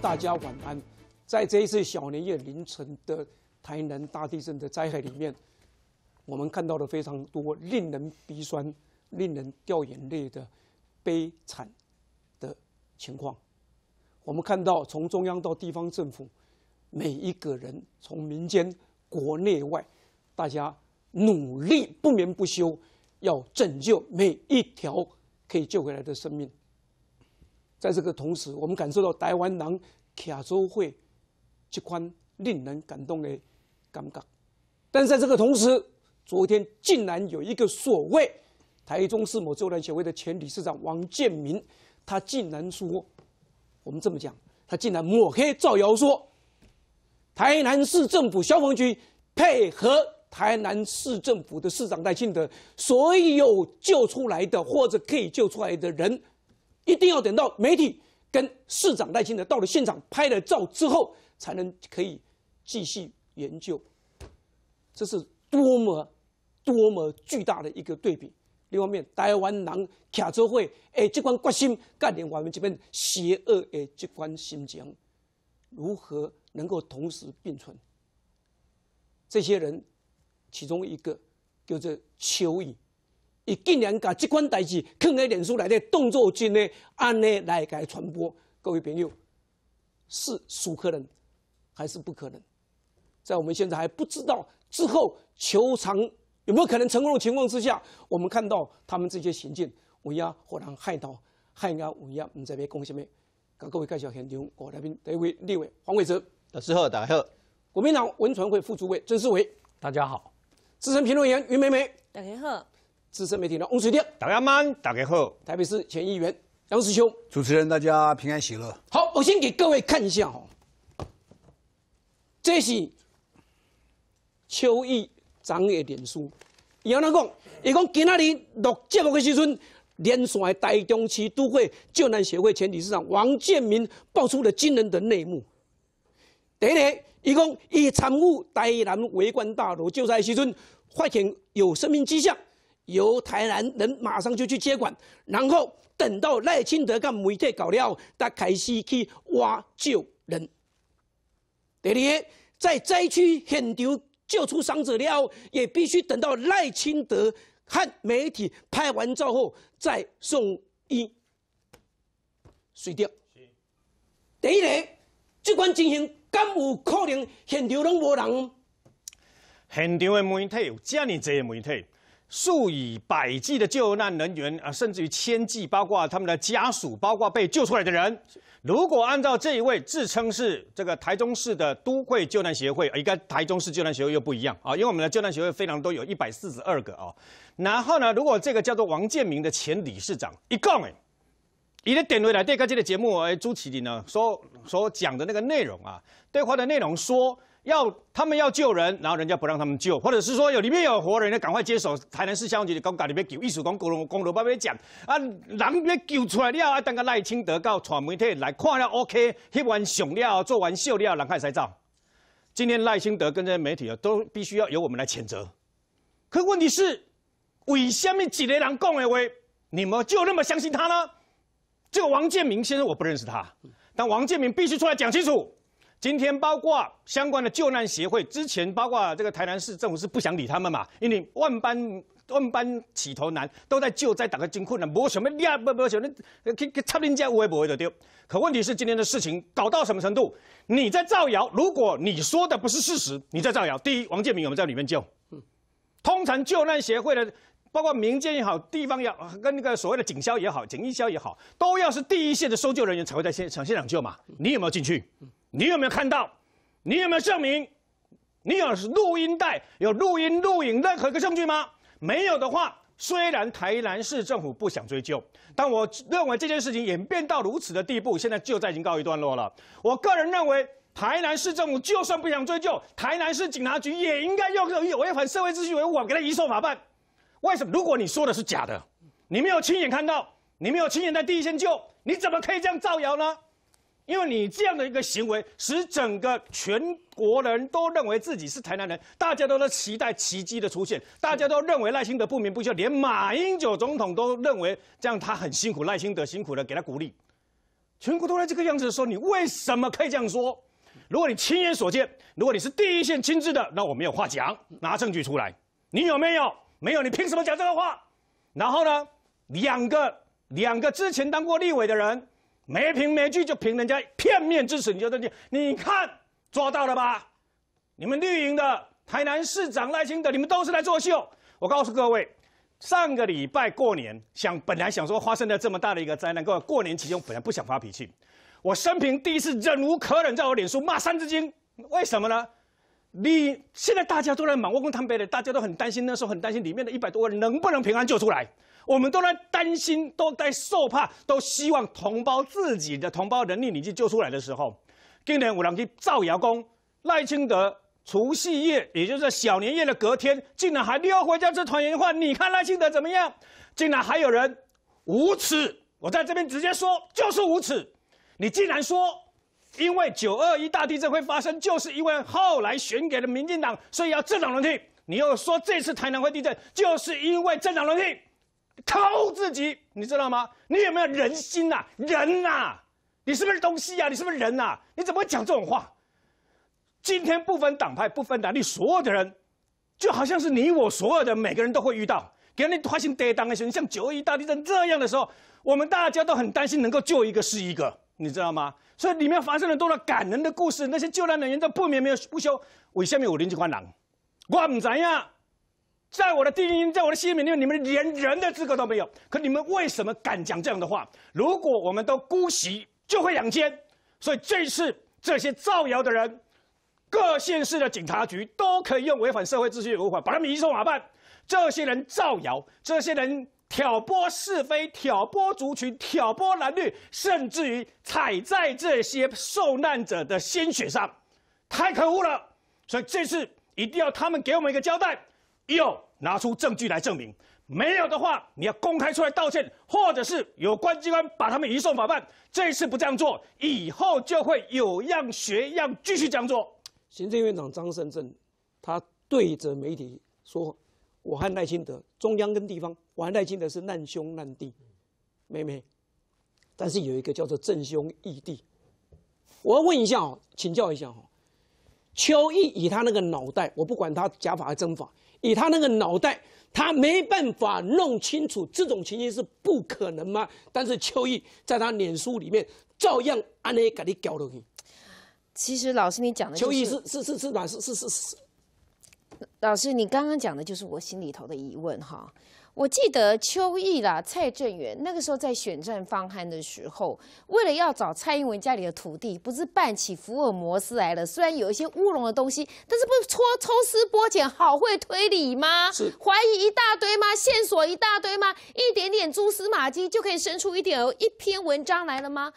大家晚安。在这一次小年夜凌晨的台南大地震的灾害里面，我们看到了非常多令人鼻酸、令人掉眼泪的悲惨的情况。我们看到从中央到地方政府，每一个人，从民间国内外，大家努力不眠不休，要拯救每一条可以救回来的生命。在这个同时，我们感受到台湾人亚洲会这款令人感动的感觉。但在这个同时，昨天竟然有一个所谓台中市某救援协会的前理事长王建民，他竟然说，我们这么讲，他竟然抹黑造谣说，台南市政府消防局配合台南市政府的市长戴庆德，所有救出来的或者可以救出来的人。一定要等到媒体跟市长赖清德到了现场拍了照之后，才能可以继续研究。这是多么多么巨大的一个对比。另一方面，台湾人卡车会诶这关关心，干连我们这边邪恶诶这关新疆如何能够同时并存？这些人，其中一个就是邱毅。竟然把这款代志看在脸书内，的动作间呢，安呢来介传播？各位朋友，是属可能，还是不可能？在我们现在还不知道之后球场有没有可能成功的情况之下，我们看到他们这些行径，威压河南害到，害压威压，唔知咩讲咩。跟各位介绍现场，来宾第一位立委黄伟哲老师好，大家好。国民党文传会副主委曾思维，大家好。资深评论员于美美，大家好。资深媒体人翁水天，大家好；台北市前议员杨师兄，主持人，大家平安喜乐。好，我先给各位看一下哈，这是秋意长夜书，数。有人讲，伊讲今仔日录节目的时村连锁台中区都会救难协会前理事长王建民爆出了惊人的内幕。第一点，伊讲已参务台南维冠大楼救灾西村发现有生命迹象。由台南人马上就去接管，然后等到赖清德干媒体搞了，他开始去挖救人。第二，在灾区现场救出伤者了，也必须等到赖清德和媒体拍完照后再送医。水掉。第一，这款情形敢有可能现场拢无人？现场的媒体有这么侪媒体。数以百计的救难人员啊，甚至于千计，包括他们的家属，包括被救出来的人。如果按照这一位自称是这个台中市的都会救难协会，应该台中市救难协会又不一样啊，因为我们的救难协会非常多，有一百四十二个啊。然后呢，如果这个叫做王建明的前理事长，一共哎，一个点回来，第二个节目的节目哎，朱启立呢说说讲的那个内容啊，对话的内容说。要他们要救人，然后人家不让他们救，或者是说有里面有活人，赶快接手。台南市消防局的公告里面救，艺术公公公公头旁边讲啊，人被救出来了，等个赖清德到传媒来看了，OK，拍完上了，做完秀了，人可以走。今天赖清德跟这些媒体啊，都必须要由我们来谴责。可问题是，为什么几个人讲的话，你们就那么相信他呢？这个王建明先生，我不认识他，但王建明必须出来讲清楚。今天包括相关的救难协会，之前包括这个台南市政府是不想理他们嘛，因为万般万般起头难，都在救，在打个金困难，没什么呀，不不什么，可可不人家微博丢。可问题是今天的事情搞到什么程度？你在造谣，如果你说的不是事实，你在造谣。第一，王建民有没有在里面救？通常救难协会的，包括民间也好，地方也好，跟那个所谓的警消也好、警医消也好，都要是第一线的搜救人员才会在现场现场救嘛。你有没有进去？你有没有看到？你有没有证明？你有录音带、有录音、录影任何一个证据吗？没有的话，虽然台南市政府不想追究，但我认为这件事情演变到如此的地步，现在就在已经告一段落了。我个人认为，台南市政府就算不想追究，台南市警察局也应该用有一违反社会秩序维护法，给他移送法办。为什么？如果你说的是假的，你没有亲眼看到，你没有亲眼在第一线救，你怎么可以这样造谣呢？因为你这样的一个行为，使整个全国人都认为自己是台南人，大家都在期待奇迹的出现，大家都认为赖清德不眠不休，连马英九总统都认为这样他很辛苦，赖清德辛苦了，给他鼓励。全国都在这个样子的时候，你为什么可以这样说？如果你亲眼所见，如果你是第一线亲自的，那我没有话讲，拿证据出来，你有没有？没有，你凭什么讲这个话？然后呢，两个两个之前当过立委的人。没凭没据就凭人家片面之词，你就认定？你看做到了吧？你们绿营的台南市长赖清德，你们都是来作秀。我告诉各位，上个礼拜过年想本来想说发生了这么大的一个灾难，过过年期间本来不想发脾气，我生平第一次忍无可忍，在我脸书骂三字经，为什么呢？你现在大家都在忙窝工探北的，大家都很担心那时候很担心里面的一百多人能不能平安救出来。我们都在担心，都在受怕，都希望同胞自己的同胞能力你去救出来的时候，今年我人去造谣攻赖清德。除夕夜，也就是小年夜的隔天，竟然还溜回家吃团圆饭。你看赖清德怎么样？竟然还有人无耻！我在这边直接说，就是无耻！你竟然说，因为九二一大地震会发生，就是因为后来选给了民进党，所以要政党轮替。你又说这次台南会地震，就是因为政党轮替。偷自己，你知道吗？你有没有人心呐？人呐？你是不是东西呀？你是不是人呐？你怎么讲这种话？今天不分党派、不分党，你所有的人，就好像是你我所有的每个人都会遇到，给你发生跌宕的时候，像九二一大地震这样的时候，我们大家都很担心，能够救一个是一个，你知道吗？所以里面发生了多少感人的故事，那些救难人员都不眠没有不休。为什么有邻居关人？我唔知呀。在我的定音，在我的心里面，你们连人的资格都没有。可你们为什么敢讲这样的话？如果我们都姑息，就会养奸。所以这次这些造谣的人，各县市的警察局都可以用违反社会秩序的违法，把他们移送法办。这些人造谣，这些人挑拨是非，挑拨族群，挑拨蓝绿，甚至于踩在这些受难者的鲜血上，太可恶了。所以这次一定要他们给我们一个交代。要拿出证据来证明，没有的话，你要公开出来道歉，或者是有关机关把他们移送法办。这一次不这样做，以后就会有样学样继续这样做。行政院长张盛正，他对着媒体说：“我和赖清德，中央跟地方，我和赖清德是难兄难弟，妹妹，但是有一个叫做正兄义弟。”我要问一下哦，请教一下哦，邱毅以他那个脑袋，我不管他假法还是真法。以他那个脑袋，他没办法弄清楚这种情形是不可能吗？但是秋意在他脸书里面照样按那个给你搞落去。其实老师，你讲的秋意是是是是哪是是是？老师，你刚刚讲的就是我心里头的疑问哈。我记得邱毅啦，蔡正元那个时候在选战方案的时候，为了要找蔡英文家里的土地，不是办起福尔摩斯来了？虽然有一些乌龙的东西，但是不搓抽丝剥茧，好会推理吗？是怀疑一大堆吗？线索一大堆吗？一点点蛛丝马迹就可以生出一点一篇文章来了吗？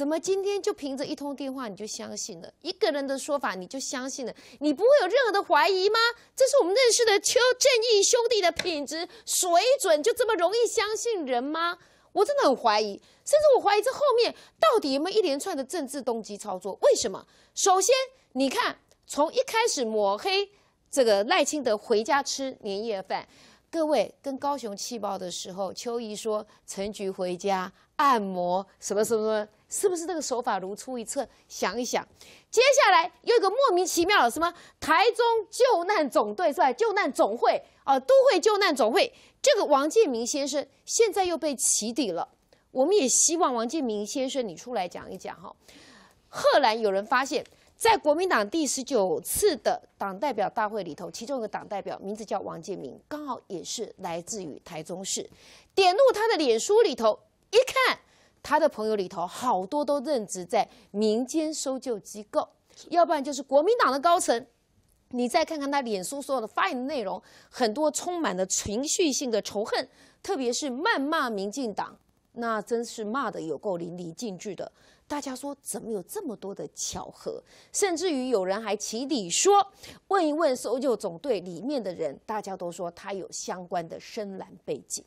怎么今天就凭着一通电话你就相信了一个人的说法你就相信了？你不会有任何的怀疑吗？这是我们认识的邱正义兄弟的品质水准就这么容易相信人吗？我真的很怀疑，甚至我怀疑这后面到底有没有一连串的政治动机操作？为什么？首先，你看从一开始抹黑这个赖清德回家吃年夜饭，各位跟高雄气爆的时候，邱怡说陈菊回家按摩什么什么什么。是不是这个手法如出一辙？想一想，接下来又一个莫名其妙的什么台中救难总队是吧？救难总会啊，都会救难总会。这个王建民先生现在又被起底了。我们也希望王建民先生你出来讲一讲哈。赫然有人发现，在国民党第十九次的党代表大会里头，其中一个党代表名字叫王建民，刚好也是来自于台中市。点入他的脸书里头一看。他的朋友里头好多都任职在民间搜救机构，要不然就是国民党的高层。你再看看他脸书所有的发言内容，很多充满了情绪性的仇恨，特别是谩骂民进党，那真是骂的有够淋漓尽致的。大家说，怎么有这么多的巧合？甚至于有人还起底说，问一问搜救总队里面的人，大家都说他有相关的深蓝背景，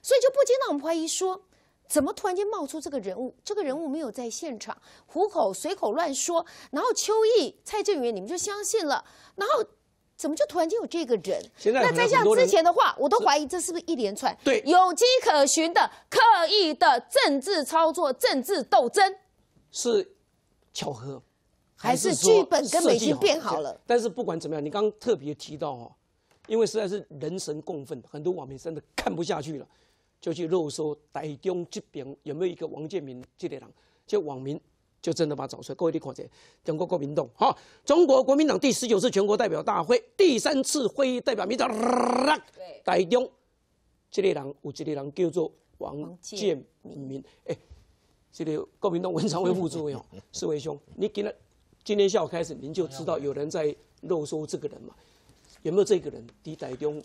所以就不禁让我们怀疑说。怎么突然间冒出这个人物？这个人物没有在现场，虎口随口乱说，然后邱毅、蔡正元你们就相信了，然后怎么就突然间有这个人？那再像之前的话，我都怀疑这是不是一连串有迹可循的刻意的政治操作、政治斗争？是巧合，还是剧本跟美已变好了？但是不管怎么样，你刚刚特别提到哦，因为实在是人神共愤，很多网民真的看不下去了。就去露说台中这边有没有一个王建民这类人？这网民就真的把他找出，来。各位你看这，中国国民党哈，中国国民党第十九次全国代表大会第三次会议代表名单，台中这类人有这类人叫做王建民。哎，这里国民党文昌会副主席哦，四位兄，你今天今天下午开始，您就知道有人在露说这个人嘛？有没有这个人？敌台中？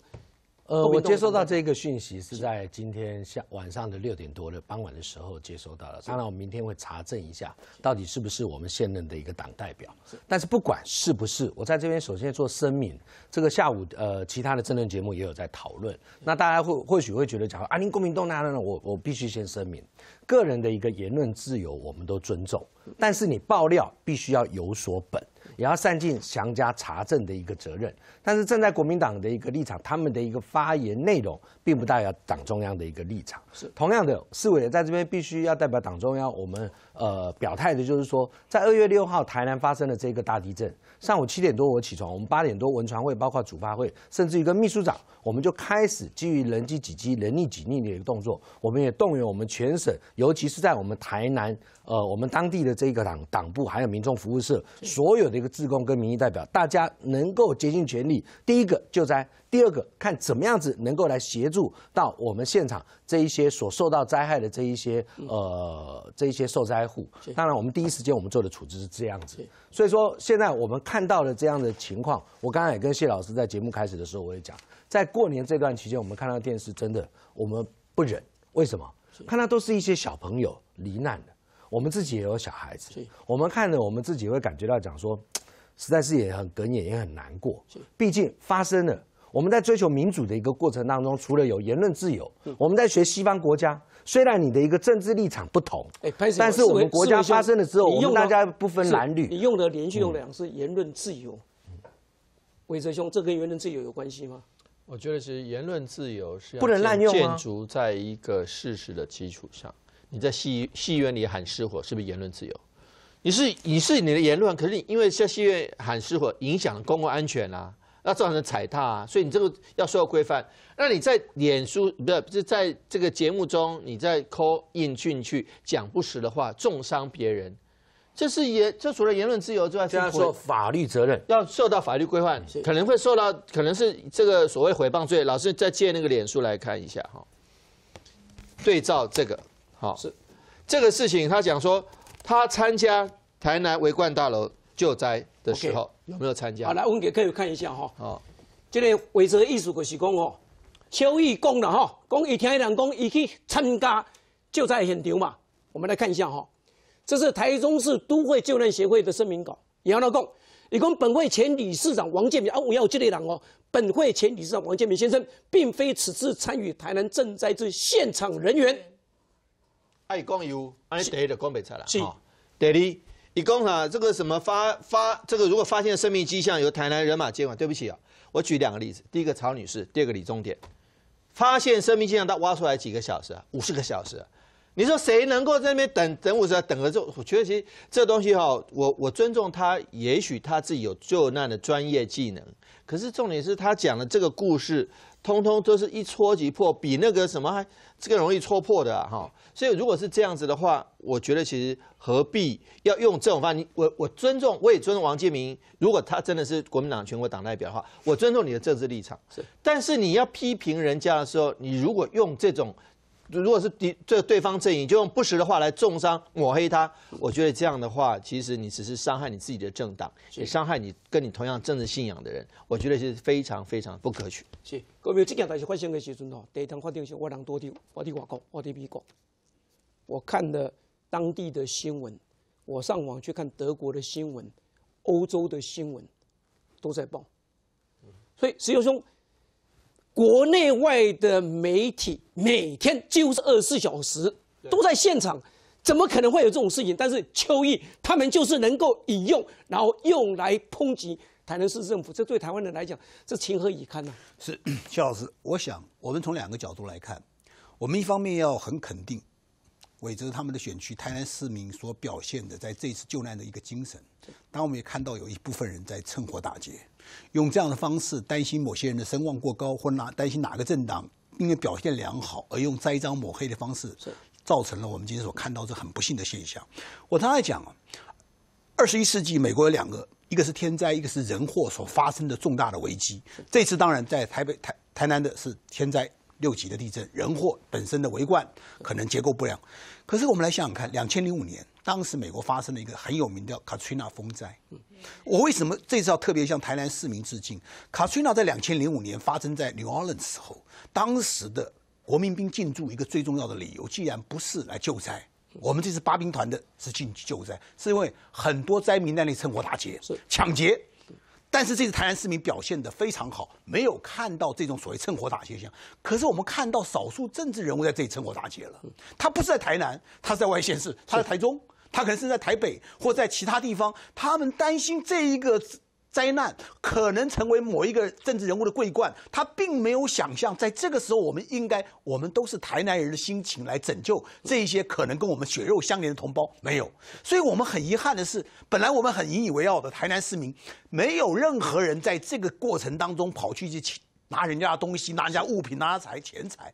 呃，我接收到这个讯息是在今天下晚上的六点多的傍晚的时候接收到了。当然，我明天会查证一下，到底是不是我们现任的一个党代表。但是不管是不是，我在这边首先做声明，这个下午呃，其他的政论节目也有在讨论。那大家会或许会觉得讲啊，您公民动员了，我我必须先声明。个人的一个言论自由，我们都尊重。但是你爆料必须要有所本，也要善尽详加查证的一个责任。但是站在国民党的一个立场，他们的一个发言内容。并不代表党中央的一个立场。是同样的，市委在这边必须要代表党中央。我们呃表态的就是说，在二月六号台南发生的这个大地震，上午七点多我起床，我们八点多文传会，包括主发会，甚至于跟秘书长，我们就开始基于人机几机、人力紧力的一个动作，我们也动员我们全省，尤其是在我们台南，呃，我们当地的这个党党部，还有民众服务社，所有的一个职工跟民意代表，大家能够竭尽全力，第一个救灾，第二个看怎么样子能够来协助。到我们现场这一些所受到灾害的这一些呃这一些受灾户，当然我们第一时间我们做的处置是这样子。所以说现在我们看到了这样的情况，我刚刚也跟谢老师在节目开始的时候我也讲，在过年这段期间我们看到电视真的我们不忍，为什么？看到都是一些小朋友罹难的，我们自己也有小孩子，我们看着我们自己会感觉到讲说，实在是也很哽咽也很难过，毕竟发生了。我们在追求民主的一个过程当中，除了有言论自由，我们在学西方国家，虽然你的一个政治立场不同，但是我们国家发生的时候，我们大家不分蓝绿，你用的连续用两次言论自由，伟哲兄，这跟言论自由有关系吗？我觉得是言论自由是不能滥用建筑在一个事实的基础上，你在戏戏院里喊失火，是不是言论自由？你是你是你的言论，可是你因为在戏院喊失火，影响公共安全啊。要造成踩踏，啊，所以你这个要受到规范。那你在脸书，不是是在这个节目中，你在扣印进去讲不实的话，重伤别人，这是言，这除了言论自由之外，就要说法律责任，要受到法律规范，可能会受到可能是这个所谓诽谤罪。老师再借那个脸书来看一下哈，对照这个好，是这个事情，他讲说他参加台南围冠大楼救灾。的时候有没有参加？好，来问给各位看一下哈。好，这个韦哲艺术思就是讲哦，邱毅讲了哈，讲一天两讲，一起参加救灾很牛嘛。我们来看一下哈，这是台中市都会救援协会的声明稿，也要后讲，你光本会前理事长王建民啊，我要这的讲哦，本会前理事长王建民先生并非此次参与台南赈灾之现场人员。爱讲有，第一就讲不出来啦。是，第二。李工啊，这个什么发发，这个如果发现生命迹象，由台南人马接管。对不起啊，我举两个例子，第一个曹女士，第二个李忠典，发现生命迹象，他挖出来几个小时，啊，五十个小时。你说谁能够在那边等等五十等之后，我觉得其实这东西哈，我我尊重他，也许他自己有救难的专业技能。可是重点是他讲的这个故事。通通都是一戳即破，比那个什么还这个容易戳破的哈。所以如果是这样子的话，我觉得其实何必要用这种方法？你我我尊重，我也尊重王建民。如果他真的是国民党全国党代表的话，我尊重你的政治立场。是，但是你要批评人家的时候，你如果用这种。如果是敌这对方阵营，就用不实的话来重伤抹黑他，我觉得这样的话，其实你只是伤害你自己的政党，也伤害你跟你同样政治信仰的人，我觉得是非常非常不可取。是，各位，这件大事发生的时候呢？第一场发生时，我人多丢，我伫外国，我伫美国。我看了当地的新闻，我上网去看德国的新闻、欧洲的新闻，都在报。所以石油兄。国内外的媒体每天几乎是二十四小时都在现场，怎么可能会有这种事情？但是邱毅他们就是能够引用，然后用来抨击台南市政府，这对台湾人来讲，这情何以堪呢？是邱 老师，我想我们从两个角度来看，我们一方面要很肯定韦哲他们的选区台南市民所表现的在这次救难的一个精神，当我们也看到有一部分人在趁火打劫。用这样的方式担心某些人的声望过高，或哪担心哪个政党因为表现良好而用栽赃抹黑的方式，是造成了我们今天所看到这很不幸的现象。我常常讲，二十一世纪美国有两个，一个是天灾，一个是人祸所发生的重大的危机。这次当然在台北、台台南的是天灾六级的地震，人祸本身的围冠可能结构不良。可是我们来想想看，两千零五年。当时美国发生了一个很有名的卡 a t 风灾，我为什么这次要特别向台南市民致敬卡崔娜在两千零五年发生在 New Orleans 时候，当时的国民兵进驻一个最重要的理由，既然不是来救灾，我们这次八兵团的是进救灾，是因为很多灾民那里趁火打劫、抢劫。但是这次台南市民表现得非常好，没有看到这种所谓趁火打劫现象。可是我们看到少数政治人物在这里趁火打劫了，他不是在台南，他是在外县市，他在台中。他可能是在台北或在其他地方，他们担心这一个灾难可能成为某一个政治人物的桂冠，他并没有想象在这个时候我们应该，我们都是台南人的心情来拯救这一些可能跟我们血肉相连的同胞，没有。所以我们很遗憾的是，本来我们很引以为傲的台南市民，没有任何人在这个过程当中跑去去拿人家的东西、拿人家物品、拿财钱财。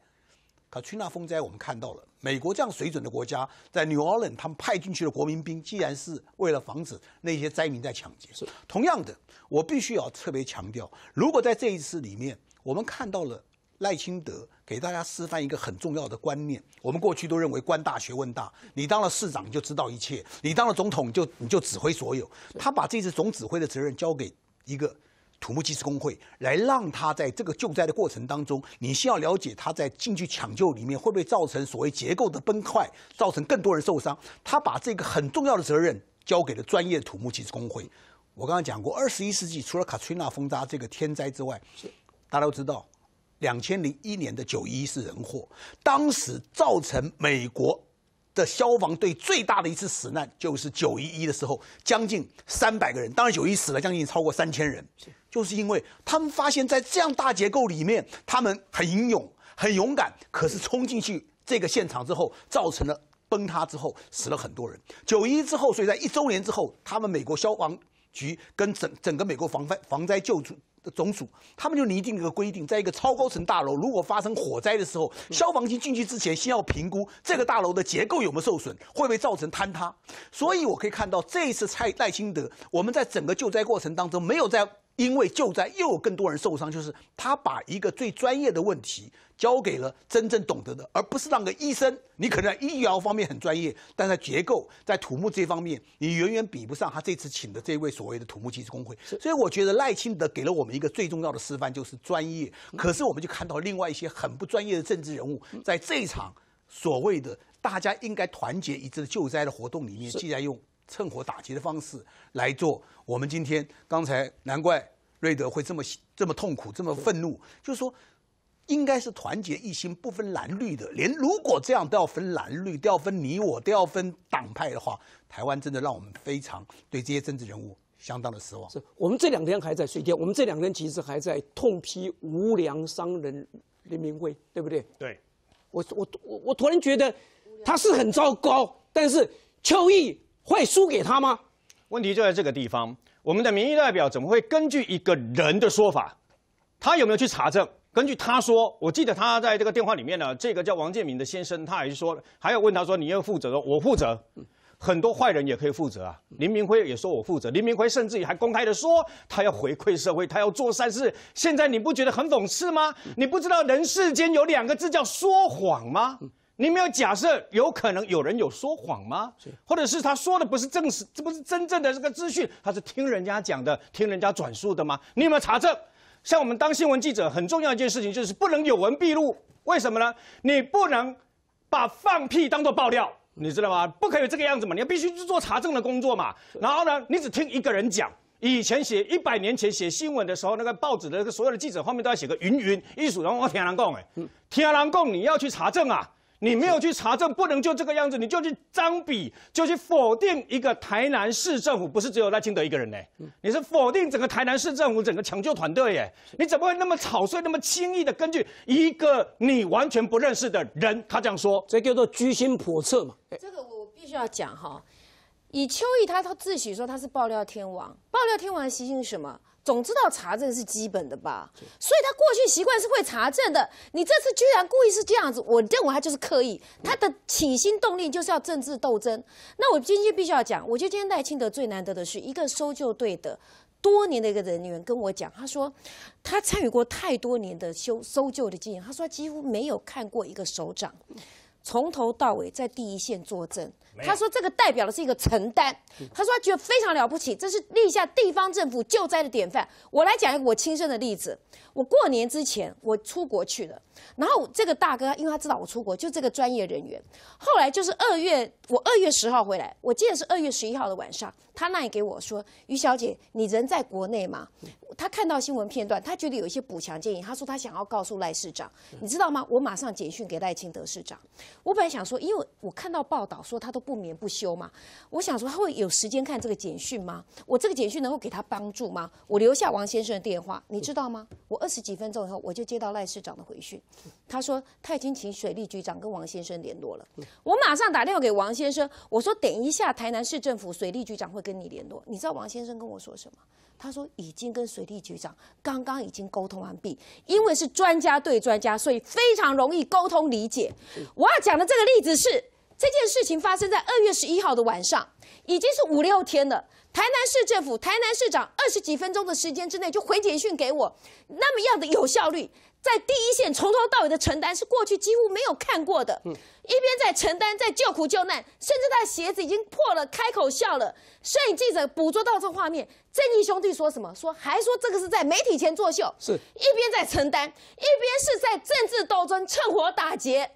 可吹纳风灾，我们看到了美国这样水准的国家，在 New Orleans 他们派进去的国民兵，既然是为了防止那些灾民在抢劫。是，同样的，我必须要特别强调，如果在这一次里面，我们看到了赖清德给大家示范一个很重要的观念，我们过去都认为官大学问大，你当了市长就知道一切，你当了总统就你就指挥所有。他把这次总指挥的责任交给一个。土木技师工会来让他在这个救灾的过程当中，你先要了解他在进去抢救里面会不会造成所谓结构的崩坏，造成更多人受伤。他把这个很重要的责任交给了专业土木技师工会。我刚刚讲过，二十一世纪除了卡崔娜风灾这个天灾之外，大家都知道，两千零一年的九一是人祸，当时造成美国。的消防队最大的一次死难就是九一一的时候，将近三百个人。当然九一死了将近超过三千人，就是因为他们发现在这样大结构里面，他们很英勇、很勇敢，可是冲进去这个现场之后，造成了崩塌之后死了很多人。九一之后，所以在一周年之后，他们美国消防局跟整整个美国防灾防灾救助。的总署，他们就拟定一个规定，在一个超高层大楼如果发生火灾的时候，消防机进去之前，先要评估这个大楼的结构有没有受损，会不会造成坍塌。所以我可以看到，这一次蔡赖清德，我们在整个救灾过程当中，没有在。因为救灾又有更多人受伤，就是他把一个最专业的问题交给了真正懂得的，而不是让个医生。你可能在医疗方面很专业，但在结构、在土木这方面，你远远比不上他这次请的这位所谓的土木技师工会。所以我觉得赖清德给了我们一个最重要的示范，就是专业。可是我们就看到另外一些很不专业的政治人物，在这一场所谓的大家应该团结一致的救灾的活动里面，竟然用。趁火打劫的方式来做，我们今天刚才难怪瑞德会这么这么痛苦，这么愤怒，就是说应该是团结一心，不分蓝绿的。连如果这样都要分蓝绿，都要分你我，都要分党派的话，台湾真的让我们非常对这些政治人物相当的失望。是我们这两天还在睡觉，我们这两天其实还在痛批无良商人林明辉，对不对？对，我我我我突然觉得他是很糟糕，但是邱毅。会输给他吗？问题就在这个地方。我们的民意代表怎么会根据一个人的说法？他有没有去查证？根据他说，我记得他在这个电话里面呢，这个叫王建民的先生，他还说，还要问他说你要负责，我负责，很多坏人也可以负责啊。林明辉也说我负责，林明辉甚至于还公开的说他要回馈社会，他要做善事。现在你不觉得很讽刺吗？你不知道人世间有两个字叫说谎吗？你没有假设有可能有人有说谎吗？或者是他说的不是正实，这不是真正的这个资讯，他是听人家讲的，听人家转述的吗？你有没有查证？像我们当新闻记者很重要一件事情就是不能有文必录，为什么呢？你不能把放屁当做爆料，你知道吗？不可以这个样子嘛，你要必须去做查证的工作嘛。然后呢，你只听一个人讲。以前写一百年前写新闻的时候，那个报纸的所有的记者后面都要写个云云，一说然后我听人讲诶，听人讲你要去查证啊。你没有去查证，不能就这个样子你就去张笔，就去否定一个台南市政府，不是只有赖清德一个人呢，你是否定整个台南市政府整个抢救团队耶？你怎么会那么草率、那么轻易的根据一个你完全不认识的人，他这样说，这叫做居心叵测嘛？这个我必须要讲哈，以邱毅他他自诩说他是爆料天王，爆料天王的习性是什么？总知道查证是基本的吧，所以他过去习惯是会查证的。你这次居然故意是这样子，我认为他就是刻意。他的起心动力就是要政治斗争。那我今天必须要讲，我觉得今天赖清德最难得的是一个搜救队的多年的一个人员跟我讲，他说他参与过太多年的修搜救的经验，他说几乎没有看过一个首长。从头到尾在第一线作证，他说这个代表的是一个承担，他说他觉得非常了不起，这是立下地方政府救灾的典范。我来讲一个我亲身的例子，我过年之前我出国去了，然后这个大哥因为他知道我出国，就这个专业人员，后来就是二月我二月十号回来，我记得是二月十一号的晚上。他那里给我说：“于小姐，你人在国内吗？”他看到新闻片段，他觉得有一些补强建议。他说他想要告诉赖市长，你知道吗？我马上简讯给赖清德市长。我本来想说，因为我看到报道说他都不眠不休嘛，我想说他会有时间看这个简讯吗？我这个简讯能够给他帮助吗？我留下王先生的电话，你知道吗？我二十几分钟以后，我就接到赖市长的回讯，他说他已经请水利局长跟王先生联络了。我马上打电话给王先生，我说等一下台南市政府水利局长会。跟你联络，你知道王先生跟我说什么？他说已经跟水利局长刚刚已经沟通完毕，因为是专家对专家，所以非常容易沟通理解。我要讲的这个例子是，这件事情发生在二月十一号的晚上，已经是五六天了。台南市政府、台南市长二十几分钟的时间之内就回简讯给我，那么样的有效率。在第一线从头到尾的承担是过去几乎没有看过的，一边在承担在救苦救难，甚至他的鞋子已经破了，开口笑了。摄影记者捕捉到这画面，正义兄弟说什么？说还说这个是在媒体前作秀，是。一边在承担，一边是在政治斗争趁火打劫。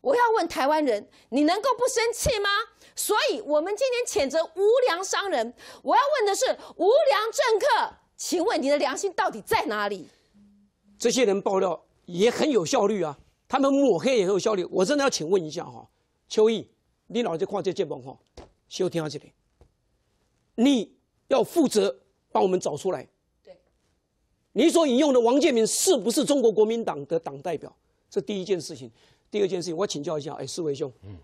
我要问台湾人，你能够不生气吗？所以我们今天谴责无良商人，我要问的是无良政客，请问你的良心到底在哪里？这些人爆料也很有效率啊，他们抹黑也很有效率。我真的要请问一下哈，邱毅，你老是看这剑锋哈，休听下这里，你要负责帮我们找出来。对，你所引用的王建民是不是中国国民党的党代表？这第一件事情，第二件事情，我请教一下，哎，四位兄，嗯，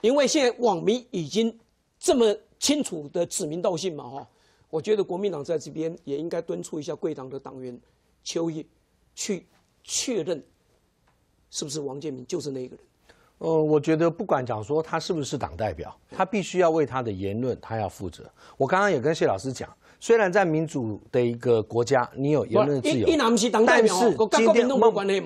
因为现在网民已经这么清楚的指名道姓嘛哈，我觉得国民党在这边也应该敦促一下贵党的党员。邱毅去确认是不是王建民就是那个人？呃，我觉得不管讲说他是不是党代表，他必须要为他的言论他要负责。我刚刚也跟谢老师讲，虽然在民主的一个国家，你有言论自由，但是今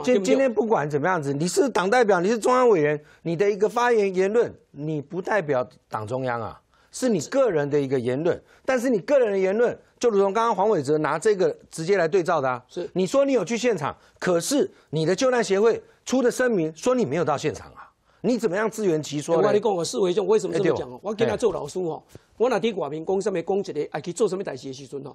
天今天不管怎么样子，你是党代表，你是中央委员，你的一个发言言论，你不代表党中央啊。是你个人的一个言论，但是你个人的言论就如同刚刚黄伟哲拿这个直接来对照的啊。是你说你有去现场，可是你的救难协会出的声明说你没有到现场啊，你怎么样自圆其说？我跟你讲，我四伟兄为什么这么讲哦？我跟他做老师哦，我拿天挂名公上面公职的，还去做什么台协去尊哦？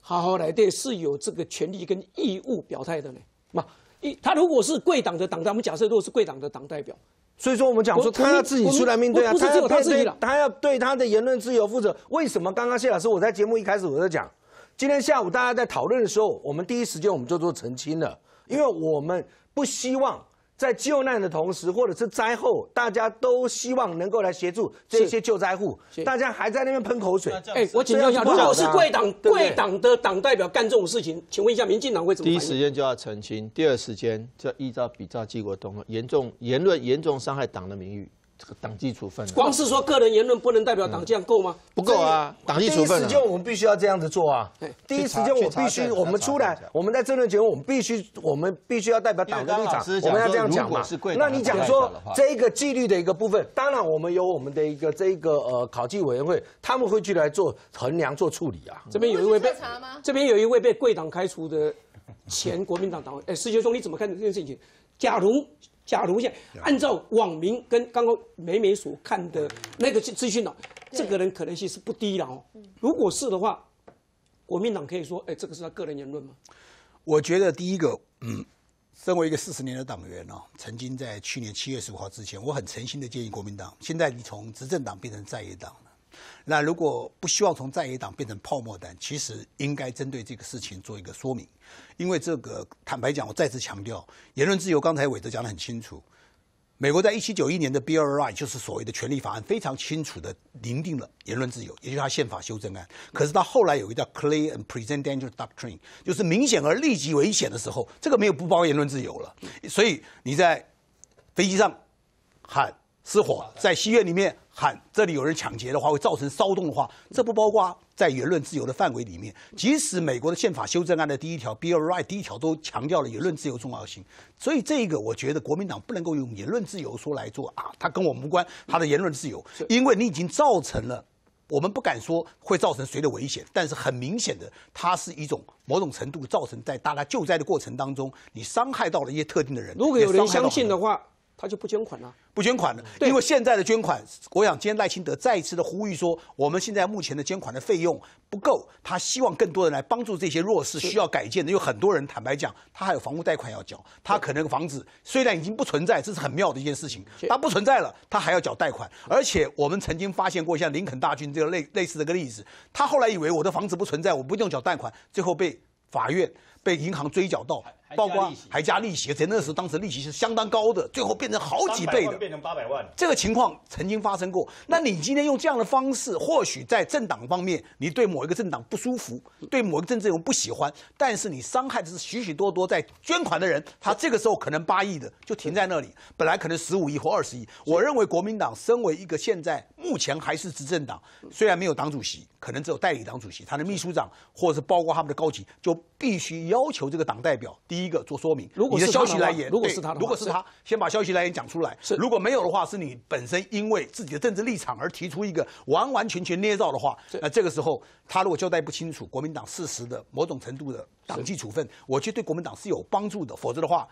好好对是有这个权利跟义务表态的呢。嘛，一他如果是贵党的党代，我们假设如果是贵党的党代表。所以说，我们讲说，他要自己出来面对啊，他他对，他要对他的言论自由负责。为什么？刚刚谢老师，我在节目一开始我在讲，今天下午大家在讨论的时候，我们第一时间我们就做澄清了，因为我们不希望。在救难的同时，或者是灾后，大家都希望能够来协助这些救灾户。大家还在那边喷口水。哎，我请教一下，如果是贵党贵党的党代表干这种事情，请问一下，民进党会怎么？第一时间就要澄清，第二时间就依照比照纪国栋，严重言论严重伤害党的名誉。这个党纪处分，光是说个人言论不能代表党，这样够吗？不够啊！党纪处分，第一时间我们必须要这样子做啊！第一时间我必须，我们出来，我们在政治节目，我们必须，我们必须要代表党的立场，我们要这样讲嘛？那你讲说这一个纪律的一个部分，当然我们有我们的一个这一个呃考纪委员会，他们会去来做衡量、做处理啊。这边有一位被这边有一位被贵党开除的前国民党党委，哎，石学忠，你怎么看这件事情？假如。假如像按照网民跟刚刚美美所看的那个资讯呢，这个人可能性是不低的哦。如果是的话，国民党可以说：“哎，这个是他个人言论吗？”我觉得第一个，嗯，身为一个四十年的党员呢，曾经在去年七月十五号之前，我很诚心的建议国民党：，现在你从执政党变成在野党。那如果不希望从在野党变成泡沫党，其实应该针对这个事情做一个说明，因为这个坦白讲，我再次强调，言论自由，刚才伟德讲得很清楚，美国在1791年的 Bill of Rights 就是所谓的权利法案，非常清楚的明定了言论自由，也就是他宪法修正案。可是到后来有一个叫 Clear and Present Danger Doctrine，就是明显而立即危险的时候，这个没有不包言论自由了。所以你在飞机上喊。失火，在戏院里面喊这里有人抢劫的话，会造成骚动的话，这不包括在言论自由的范围里面。即使美国的宪法修正案的第一条，Bill r i g h t 第一条都强调了言论自由重要性，所以这个我觉得国民党不能够用言论自由说来做啊，他跟我无关，他的言论自由，因为你已经造成了，我们不敢说会造成谁的危险，但是很明显的，它是一种某种程度造成在大家救灾的过程当中，你伤害到了一些特定的人，如果有人相信的话。他就不捐款了，不捐款了，因为现在的捐款，我想今天赖清德再一次的呼吁说，我们现在目前的捐款的费用不够，他希望更多人来帮助这些弱势需要改建的。有很多人坦白讲，他还有房屋贷款要缴，他可能房子虽然已经不存在，这是很妙的一件事情，他不存在了，他还要缴贷款。而且我们曾经发现过像林肯大军这个类类似的一个例子，他后来以为我的房子不存在，我不用缴贷款，最后被法院被银行追缴到曝光还加利息，在以那时候当时利息是相当高的，最后变成好几倍的，变成八百万。这个情况曾经发生过。那你今天用这样的方式，或许在政党方面，你对某一个政党不舒服，对某一个政治人物不喜欢，但是你伤害的是许许多多在捐款的人。他这个时候可能八亿的就停在那里，本来可能十五亿或二十亿。我认为国民党身为一个现在目前还是执政党，虽然没有党主席，可能只有代理党主席，他的秘书长或者是包括他们的高级，就必须要求这个党代表。第一个做说明，如果你的消息来源，如果是他，如果是他，先把消息来源讲出来。是，如果没有的话，是你本身因为自己的政治立场而提出一个完完全全捏造的话，那这个时候他如果交代不清楚，国民党事实的某种程度的党纪处分，我觉得对国民党是有帮助的。否则的话，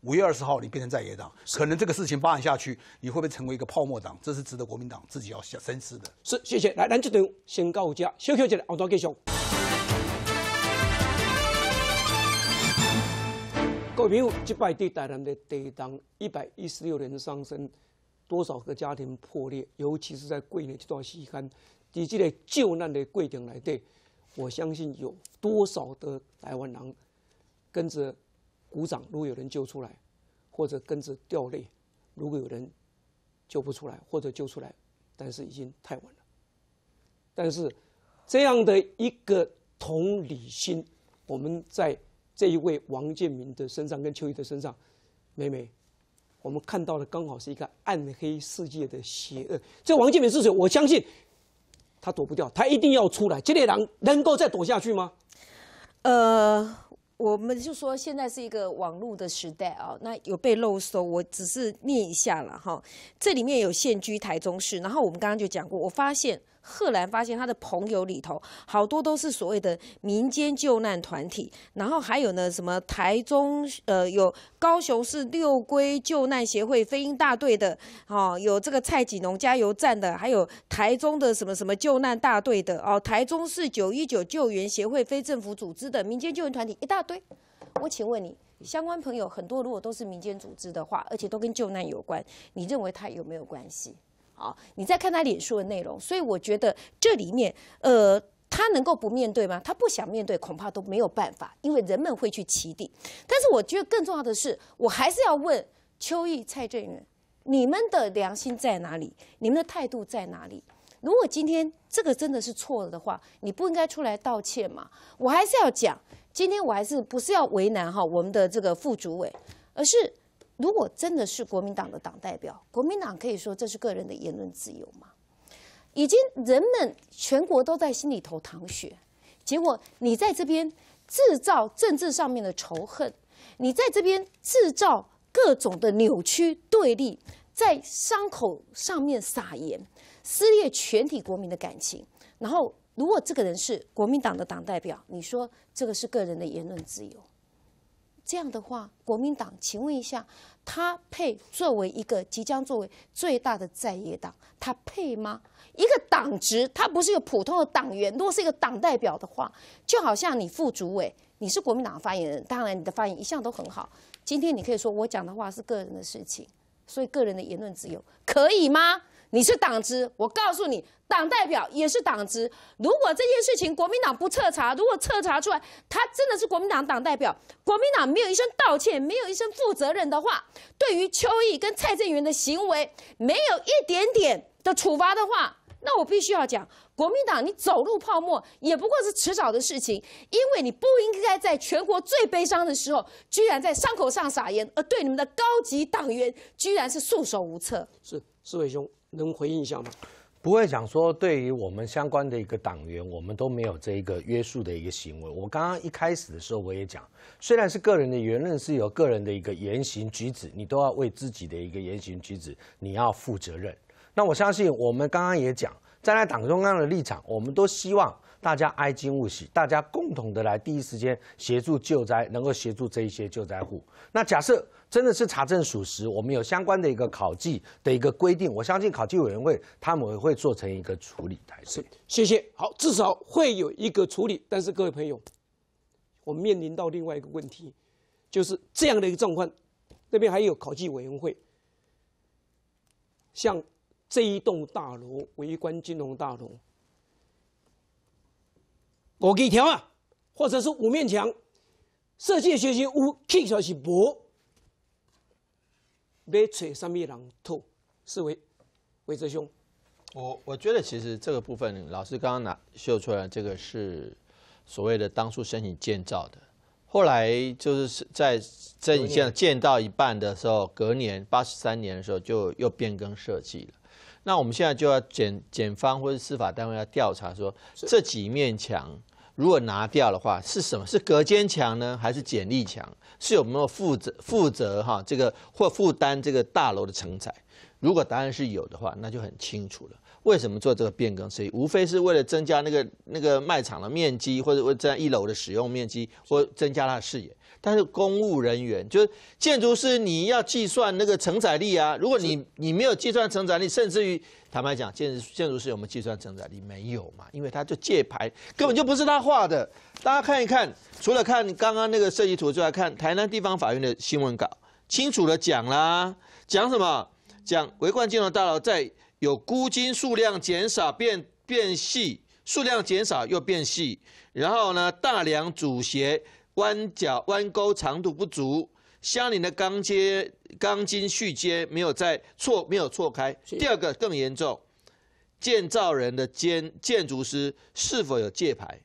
五月二十号你变成在野党，可能这个事情发展下去，你会不会成为一个泡沫党？这是值得国民党自己要深思的。是，谢谢。来，蓝志东，先告五家，休息一下，我们再继续。位朋友，击败地台湾的地当一百一十六人的丧生，多少个家庭破裂？尤其是在桂林这段时间，以及在救难的桂林来对，我相信有多少的台湾人跟着鼓掌，如果有人救出来，或者跟着掉泪，如果有人救不出来，或者救出来，但是已经太晚了。但是这样的一个同理心，我们在。这一位王建民的身上跟邱毅的身上，美美，我们看到的刚好是一个暗黑世界的邪恶。这王建民是谁？我相信他躲不掉，他一定要出来。吉列狼能够再躲下去吗？呃，我们就说现在是一个网络的时代啊。那有被漏收，我只是念一下了哈。这里面有现居台中市，然后我们刚刚就讲过，我发现。赫然发现他的朋友里头好多都是所谓的民间救难团体，然后还有呢，什么台中呃有高雄市六龟救难协会、飞鹰大队的，哦有这个蔡锦龙加油站的，还有台中的什么什么救难大队的，哦，台中市九一九救援协会非政府组织的民间救援团体一大堆。我请问你，相关朋友很多，如果都是民间组织的话，而且都跟救难有关，你认为他有没有关系？啊，你再看他脸书的内容，所以我觉得这里面，呃，他能够不面对吗？他不想面对，恐怕都没有办法，因为人们会去起底。但是我觉得更重要的是，我还是要问邱毅、蔡正元，你们的良心在哪里？你们的态度在哪里？如果今天这个真的是错了的话，你不应该出来道歉嘛？我还是要讲，今天我还是不是要为难哈我们的这个副主委，而是。如果真的是国民党的党代表，国民党可以说这是个人的言论自由吗？已经人们全国都在心里头淌血，结果你在这边制造政治上面的仇恨，你在这边制造各种的扭曲对立，在伤口上面撒盐，撕裂全体国民的感情。然后，如果这个人是国民党的党代表，你说这个是个人的言论自由？这样的话，国民党，请问一下，他配作为一个即将作为最大的在野党，他配吗？一个党职，他不是个普通的党员，果是一个党代表的话，就好像你副主委，你是国民党的发言人，当然你的发言一向都很好。今天你可以说我讲的话是个人的事情，所以个人的言论自由可以吗？你是党支，我告诉你，党代表也是党支。如果这件事情国民党不彻查，如果彻查出来他真的是国民党党代表，国民党没有一声道歉，没有一声负责任的话，对于邱毅跟蔡正元的行为没有一点点的处罚的话，那我必须要讲，国民党你走入泡沫也不过是迟早的事情，因为你不应该在全国最悲伤的时候，居然在伤口上撒盐，而对你们的高级党员居然是束手无策。是，四位兄。能回应一下吗？不会讲说，对于我们相关的一个党员，我们都没有这一个约束的一个行为。我刚刚一开始的时候，我也讲，虽然是个人的言论，是有个人的一个言行举止，你都要为自己的一个言行举止，你要负责任。那我相信，我们刚刚也讲，站在党中央的立场，我们都希望。大家哀矜勿喜，大家共同的来第一时间协助救灾，能够协助这一些救灾户。那假设真的是查证属实，我们有相关的一个考纪的一个规定，我相信考纪委员会他们会做成一个处理台。式。谢谢。好，至少会有一个处理。但是各位朋友，我们面临到另外一个问题，就是这样的一个状况，那边还有考纪委员会，像这一栋大楼，围观金融大楼。五根条啊，或者是五面墙，设计学习屋砌出来是薄。要找什么人偷？是为为哲兄。我我觉得其实这个部分，老师刚刚拿秀出来，这个是所谓的当初申请建造的，后来就是在在现在建到一半的时候，隔年八十三年的时候就又变更设计了。那我们现在就要检检方或者司法单位要调查说，这几面墙如果拿掉的话是什么？是隔间墙呢，还是剪力墙？是有没有负责负责哈这个或负担这个大楼的承载？如果答案是有的话，那就很清楚了。为什么做这个变更？所以无非是为了增加那个那个卖场的面积，或者为增加一楼的使用面积，或增加它的视野。但是公务人员就是建筑师，你要计算那个承载力啊！如果你你没有计算承载力，甚至于坦白讲，建建筑师有没有计算承载力没有嘛？因为他就借牌，根本就不是他画的。大家看一看，除了看刚刚那个设计图，之外，看台南地方法院的新闻稿，清楚的讲啦，讲什么？讲维冠金融大楼在有箍筋数量减少变变细，数量减少又变细，然后呢大梁主斜。弯角弯钩长度不足，相邻的钢接钢筋续接没有在错没有错开。第二个更严重，建造人的建建筑师是否有借牌？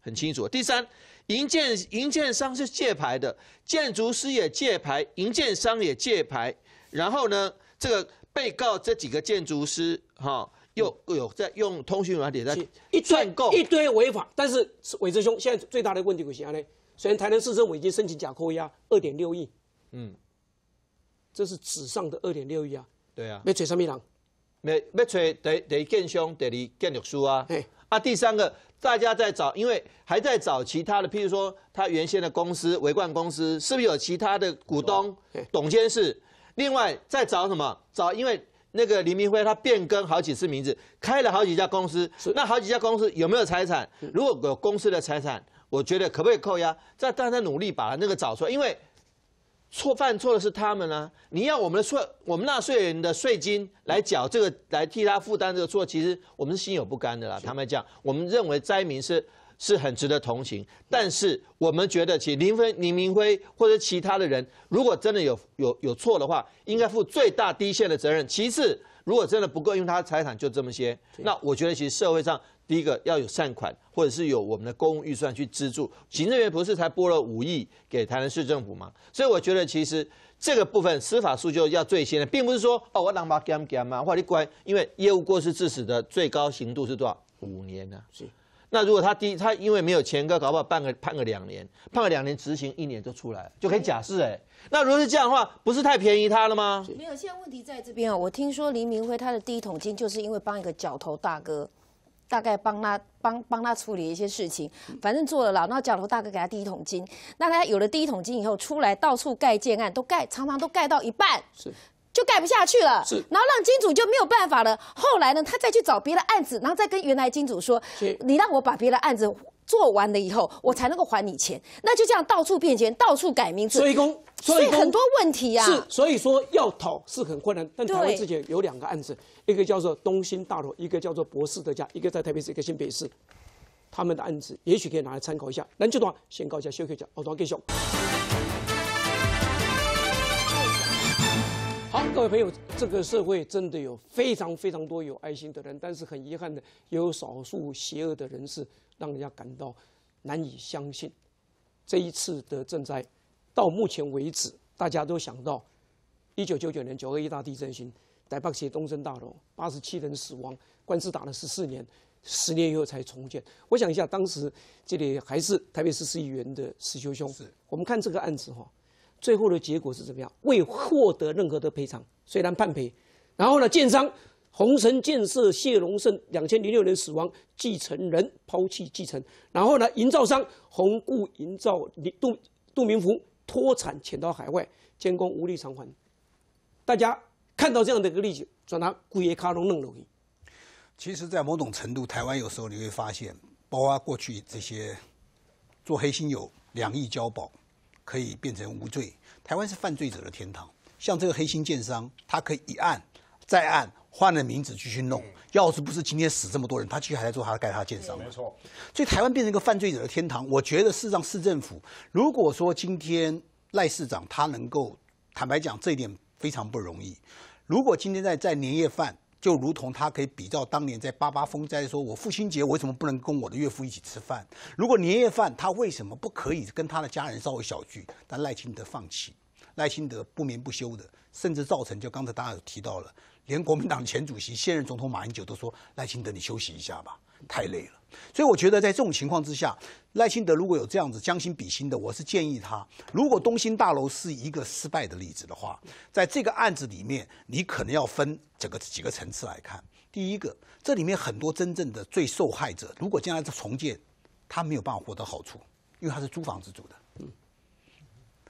很清楚。第三，营建营建商是借牌的，建筑师也借牌，营建商也借牌。然后呢，这个被告这几个建筑师哈，又有在用通讯软体在一串共一堆违法。但是伟志兄现在最大的问题会是啥呢？虽然台南市政府已经申请假扣押二点六亿，嗯，这是纸上的二点六亿啊，对啊，没追上皮囊，没没第得得更凶，得二更筑师啊，对，啊第三个大家在找，因为还在找其他的，譬如说他原先的公司维冠公司，是不是有其他的股东、董监事？另外在找什么？找因为那个黎明辉他变更好几次名字，开了好几家公司，那好几家公司有没有财产？如果有公司的财产？我觉得可不可以扣押？再大家努力把那个找出，因为错犯错的是他们呢？你要我们的税，我们纳税人的税金来缴这个，来替他负担这个错，其实我们是心有不甘的啦。他们讲，我们认为灾民是是很值得同情，但是我们觉得，其林飞、林明辉或者其他的人，如果真的有有有错的话，应该负最大低限的责任。其次，如果真的不够用，他的财产就这么些，那我觉得其实社会上。第一个要有善款，或者是有我们的公共预算去资助。行政院不是才拨了五亿给台南市政府吗？所以我觉得其实这个部分司法诉求要最先的，并不是说哦我让马检检嘛，者你过因为业务过失致死的最高刑度是多少？五年啊。是。那如果他第他因为没有前科，搞不好判个判个两年，判个两年执行一年就出来，就可以假释哎。那如果是这样的话，不是太便宜他了吗？没有，现在问题在这边啊。我听说黎明辉他的第一桶金就是因为帮一个角头大哥。大概帮他帮帮他处理一些事情，反正做了牢，那后脚头大哥给他第一桶金。那他有了第一桶金以后，出来到处盖建案都盖，常常都盖到一半，是就盖不下去了。是，然后让金主就没有办法了。后来呢，他再去找别的案子，然后再跟原来金主说：“你让我把别的案子做完了以后，我才能够还你钱。”那就这样到处变钱，到处改名字。所以很多问题呀。是，所以说要讨是很困难。但台湾之前有两个案子，一个叫做东兴大楼，一个叫做博士的家，一个在台北市，一个新北市，他们的案子也许可以拿来参考一下。那的段先告一下休克讲，后段继续。好，各位朋友，这个社会真的有非常非常多有爱心的人，但是很遗憾的，有少数邪恶的人士，让人家感到难以相信。这一次的赈灾。到目前为止，大家都想到一九九九年九二一大地震，型台北市东升大楼八十七人死亡，官司打了十四年，十年以后才重建。我想一下，当时这里还是台北市市议员的石秋是我们看这个案子哈，最后的结果是怎么样？未获得任何的赔偿，虽然判赔。然后呢，建商红城建设谢荣胜两千零六年死亡，继承人抛弃继承。然后呢，营造商红固营造杜杜明福。脱产潜到海外，监工无力偿还。大家看到这样的一个例子，说他龟卡龙弄容易。其实，在某种程度，台湾有时候你会发现，包括过去这些做黑心有两亿交保，可以变成无罪。台湾是犯罪者的天堂。像这个黑心建商，他可以一案再案。换了名字继续弄，要是不是今天死这么多人，他继续还在做他盖他建商。没错，所以台湾变成一个犯罪者的天堂。我觉得市上市政府，如果说今天赖市长他能够坦白讲这一点非常不容易。如果今天在在年夜饭，就如同他可以比照当年在八八风灾，说我父亲节为什么不能跟我的岳父一起吃饭？如果年夜饭他为什么不可以跟他的家人稍微小聚？但赖清德放弃，赖清德不眠不休的，甚至造成就刚才大家有提到了。连国民党前主席、现任总统马英九都说：“赖清德，你休息一下吧，太累了。”所以我觉得，在这种情况之下，赖清德如果有这样子将心比心的，我是建议他，如果东兴大楼是一个失败的例子的话，在这个案子里面，你可能要分整个几个层次来看。第一个，这里面很多真正的最受害者，如果将来重建，他没有办法获得好处，因为他是租房子住的。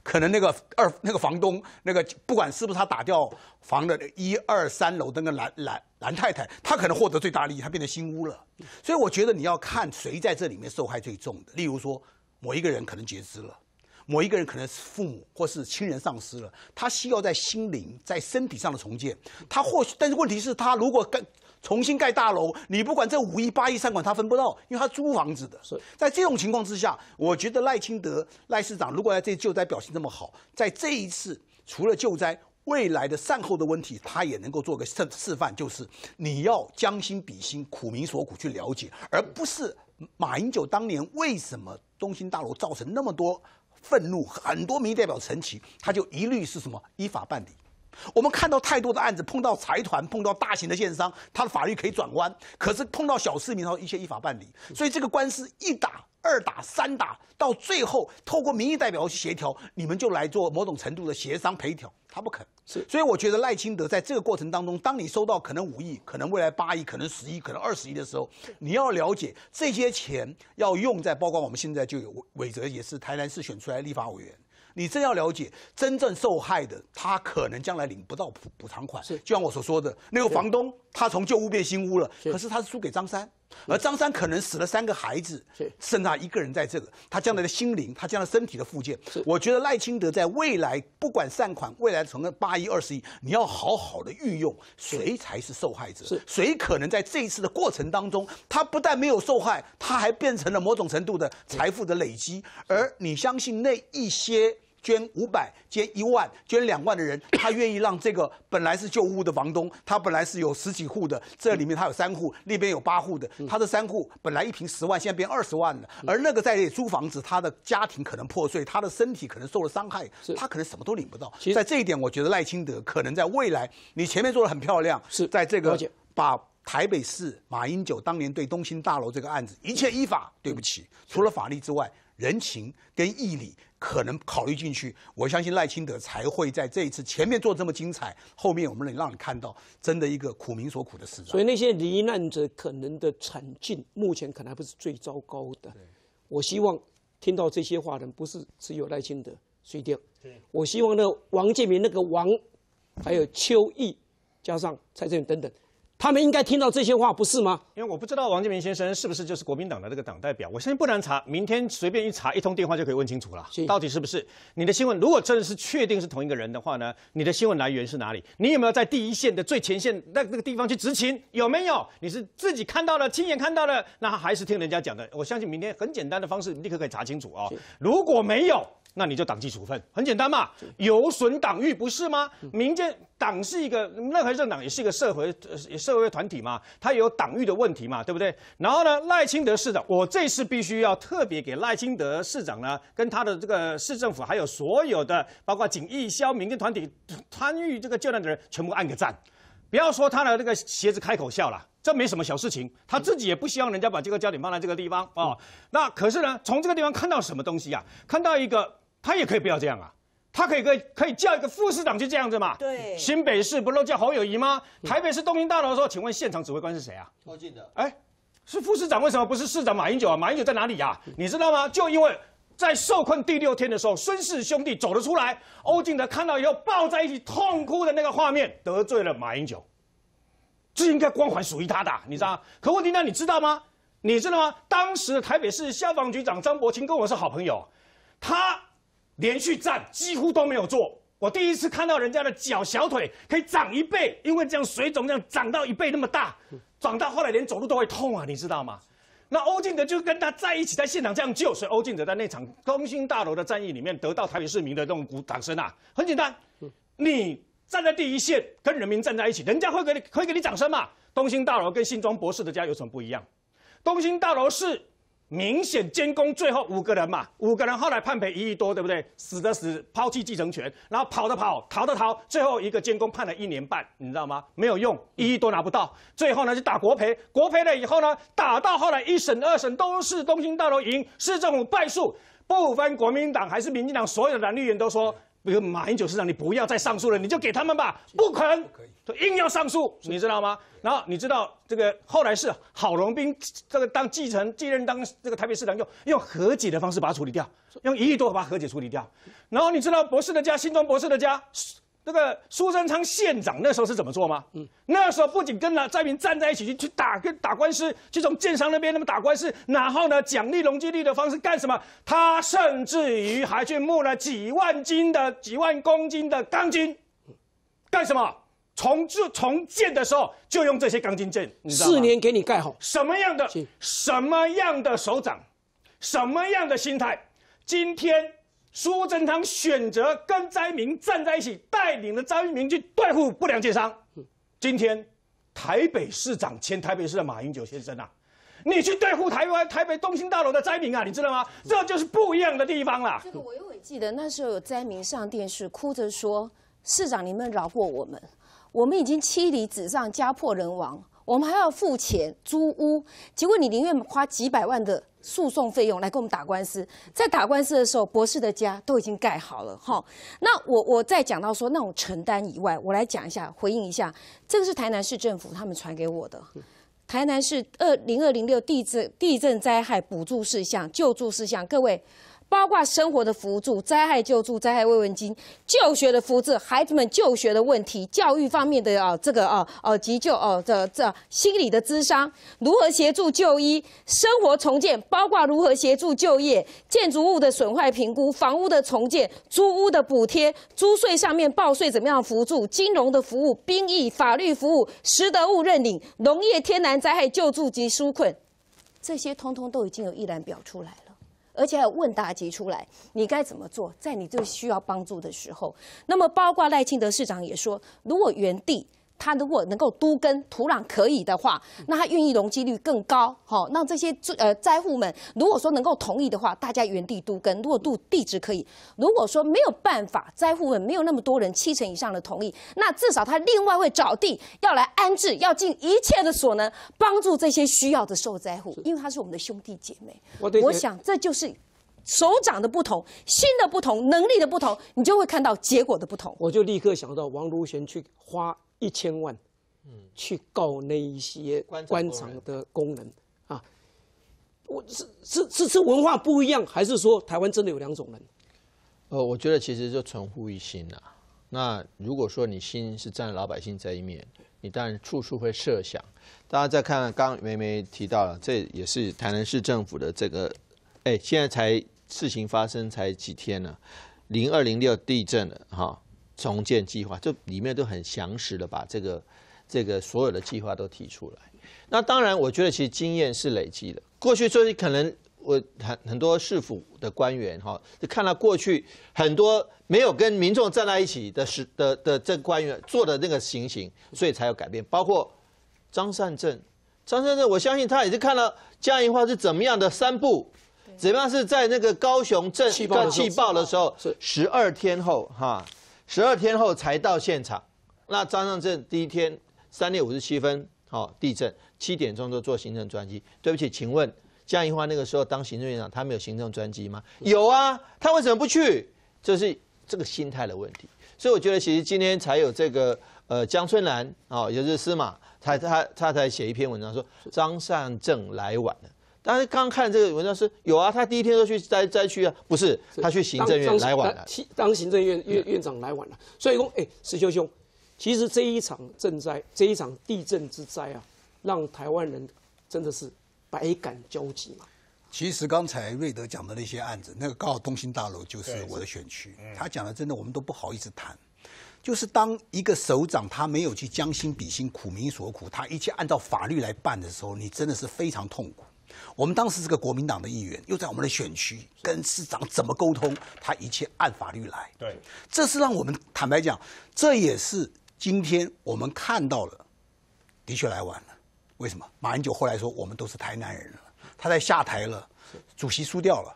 可能那个二那个房东那个不管是不是他打掉房的一二三楼的那个男男男太太，他可能获得最大利益，他变成新屋了。所以我觉得你要看谁在这里面受害最重的。例如说，某一个人可能截肢了，某一个人可能是父母或是亲人丧失了，他需要在心灵在身体上的重建。他或许，但是问题是，他如果跟。重新盖大楼，你不管这五亿、八亿、三馆他分不到，因为他租房子的。是在这种情况之下，我觉得赖清德赖市长如果在这救灾表现这么好，在这一次除了救灾，未来的善后的问题，他也能够做个示示范，就是你要将心比心，苦民所苦去了解，而不是马英九当年为什么东兴大楼造成那么多愤怒，很多民意代表陈起，他就一律是什么依法办理。我们看到太多的案子，碰到财团，碰到大型的建商，他的法律可以转弯，可是碰到小市民，他一切依法办理。所以这个官司一打、二打、三打，到最后透过民意代表去协调，你们就来做某种程度的协商赔调，他不肯。是。所以我觉得赖清德在这个过程当中，当你收到可能五亿、可能未来八亿、可能十亿、可能二十亿的时候，你要了解这些钱要用在，包括我们现在就有韦哲也是台南市选出来立法委员。你真要了解真正受害的，他可能将来领不到补补偿款。是，就像我所说的，那个房东，他从旧屋变新屋了，可是他是输给张三，而张三可能死了三个孩子，是，剩下一个人在这个，他将来的心灵，他将来身体的附件。是，我觉得赖清德在未来不管善款，未来存从八亿、二十亿，你要好好的运用，谁才是受害者？是，谁可能在这一次的过程当中，他不但没有受害，他还变成了某种程度的财富的累积，而你相信那一些。捐五百、捐一万、捐两万的人，他愿意让这个本来是旧屋的房东，他本来是有十几户的，这里面他有三户，那边有八户的，他的三户本来一平十万，现在变二十万了。而那个在租房子，他的家庭可能破碎，他的身体可能受了伤害，他可能什么都领不到。在这一点，我觉得赖清德可能在未来，你前面做的很漂亮，是在这个把台北市马英九当年对东兴大楼这个案子一切依法。对不起，除了法律之外。人情跟义理可能考虑进去，我相信赖清德才会在这一次前面做这么精彩，后面我们能让你看到真的一个苦民所苦的实质。所以那些罹难者可能的惨境，目前可能还不是最糟糕的。对，我希望听到这些话的人不是只有赖清德、崔掉？对，我希望呢，王建民那个王，还有邱毅，加上蔡正元等等。他们应该听到这些话，不是吗？因为我不知道王建民先生是不是就是国民党的这个党代表。我相信不难查，明天随便一查，一通电话就可以问清楚了，到底是不是你的新闻？如果真的是确定是同一个人的话呢？你的新闻来源是哪里？你有没有在第一线的最前线那那个地方去执勤？有没有？你是自己看到了，亲眼看到了，那还是听人家讲的？我相信明天很简单的方式，立刻可以查清楚啊。如果没有。那你就党纪处分，很简单嘛，有损党誉不是吗？民间党是一个，任何政党也是一个社会呃社会团体嘛，它有党誉的问题嘛，对不对？然后呢，赖清德市长，我这次必须要特别给赖清德市长呢，跟他的这个市政府，还有所有的包括警、义消、民间团体参与这个救难的人，全部按个赞，不要说他的那个鞋子开口笑了，这没什么小事情，他自己也不希望人家把这个焦点放在这个地方啊。那可是呢，从这个地方看到什么东西啊？看到一个。他也可以不要这样啊，他可以可以可以叫一个副市长就这样子嘛？对，新北市不都叫侯友谊吗？台北市东京大楼的时候，请问现场指挥官是谁啊？哎，是副市长，为什么不是市长马英九啊？马英九在哪里呀？你知道吗？就因为在受困第六天的时候，孙氏兄弟走了出来，欧静德看到以后抱在一起痛哭的那个画面，得罪了马英九，这应该光环属于他的，你知道？可问题呢？你知道吗？你知道吗？当时的台北市消防局长张伯清跟我是好朋友，他。连续站几乎都没有做。我第一次看到人家的脚小腿可以长一倍，因为这样水肿这样长到一倍那么大，长到后来连走路都会痛啊，你知道吗？那欧进德就跟他在一起，在现场这样救，所以欧进德在那场东兴大楼的战役里面得到台北市民的这种鼓掌声啊，很简单，你站在第一线跟人民站在一起，人家会给你会给你掌声嘛？东兴大楼跟信庄博士的家有什么不一样？东兴大楼是。明显监工最后五个人嘛，五个人后来判赔一亿多，对不对？死的死，抛弃继承权，然后跑的跑，逃的逃，最后一个监工判了一年半，你知道吗？没有用，一亿多拿不到。最后呢，就打国赔，国赔了以后呢，打到后来一审、二审都是东兴大楼赢，市政府败诉，不分国民党还是民进党，所有的蓝绿人都说，比如马英九市长，你不要再上诉了，你就给他们吧。不肯。就硬要上诉，你知道吗？然后你知道这个后来是郝龙斌这个当继承继任当这个台北市长，用用和解的方式把它处理掉，用一亿多把和解处理掉。然后你知道博士的家、新庄博士的家，那个苏贞昌县长那时候是怎么做吗？嗯，那时候不仅跟了灾民站在一起去去打跟打官司，去从建商那边他们打官司，然后呢奖励容积率的方式干什么？他甚至于还去募了几万斤的几万公斤的钢筋，干什么？重就重建的时候就用这些钢筋件，四年给你盖好。什么样的什么样的手掌，什么样的心态？今天苏贞昌选择跟灾民站在一起，带领了灾民去对付不良奸商。今天台北市长前台北市的马英九先生啊，你去对付台湾台北东兴大楼的灾民啊，你知道吗？这就是不一样的地方了。这个我有记得，那时候有灾民上电视哭着说：“市长，你们饶过我们。”我们已经妻离子散、家破人亡，我们还要付钱租屋。结果你宁愿花几百万的诉讼费用来跟我们打官司。在打官司的时候，博士的家都已经盖好了。哈，那我我再讲到说那种承担以外，我来讲一下回应一下。这个是台南市政府他们传给我的，台南市二零二零六地震地震灾害补助事项救助事项，各位。包括生活的扶助、灾害救助、灾害慰问金、就学的扶助、孩子们就学的问题、教育方面的啊，这个啊啊急救哦，这这心理的咨商如何协助就医、生活重建，包括如何协助就业、建筑物的损坏评估、房屋的重建、租屋的补贴、租税上面报税怎么样扶助、金融的服务、兵役法律服务、拾得物认领、农业天然灾害救助及纾困，这些通通都已经有一览表出来了。而且还有问答集出来，你该怎么做？在你最需要帮助的时候，那么包括赖清德市长也说，如果原地。他如果能够都根，土壤可以的话，那他孕育容积率更高，哦，让这些呃灾户们如果说能够同意的话，大家原地都耕。如果都地址可以，如果说没有办法，灾户们没有那么多人七成以上的同意，那至少他另外会找地要来安置，要尽一切的所能帮助这些需要的受灾户，因为他是我们的兄弟姐妹。我我想这就是手掌的不同，心的不同，能力的不同，你就会看到结果的不同。我就立刻想到王如贤去花。一千万，嗯，去告那一些官场的工人啊，我是是是是文化不一样，还是说台湾真的有两种人？呃，我觉得其实就存乎一心呐。那如果说你心是站在老百姓这一面，你当然处处会设想。大家再看，刚梅梅提到了，这也是台南市政府的这个，哎，现在才事情发生才几天呢？零二零六地震了，哈。重建计划就里面都很详实的把这个这个所有的计划都提出来。那当然，我觉得其实经验是累积的。过去所以可能我很很多市府的官员哈，看到过去很多没有跟民众站在一起的时的的这官员做的那个情形，所以才有改变。包括张善政，张善政，我相信他也是看到嘉义华是怎么样的三步，怎么样是在那个高雄震气爆的时候，十二天后哈。十二天后才到现场，那张善政第一天三点五十七分，好地震七点钟就坐行政专机。对不起，请问江宜桦那个时候当行政院长，他没有行政专机吗？有啊，他为什么不去？就是这个心态的问题。所以我觉得其实今天才有这个呃江春兰啊，也就是司马，他他他才写一篇文章说张善政来晚了。但是刚看这个文章是，有啊，他第一天就去灾灾区啊，不是，他去行政院来晚了。当行政院院院长来晚了，所以说，哎，石修兄，其实这一场震灾，这一场地震之灾啊，让台湾人真的是百感交集嘛。其实刚才瑞德讲的那些案子，那个高东兴大楼就是我的选区，他讲的真的我们都不好意思谈。就是当一个首长他没有去将心比心，苦民所苦，他一切按照法律来办的时候，你真的是非常痛苦。我们当时是个国民党的议员，又在我们的选区跟市长怎么沟通？他一切按法律来。对，这是让我们坦白讲，这也是今天我们看到了，的确来晚了。为什么？马英九后来说我们都是台南人了，他在下台了，主席输掉了，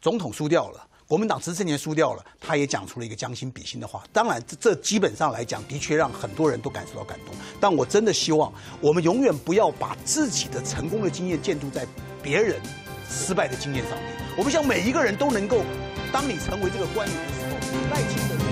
总统输掉了。国民党执政年输掉了，他也讲出了一个将心比心的话。当然，这这基本上来讲，的确让很多人都感受到感动。但我真的希望，我们永远不要把自己的成功的经验建筑在别人失败的经验上面。我们想每一个人都能够，当你成为这个官员的时候，耐心的。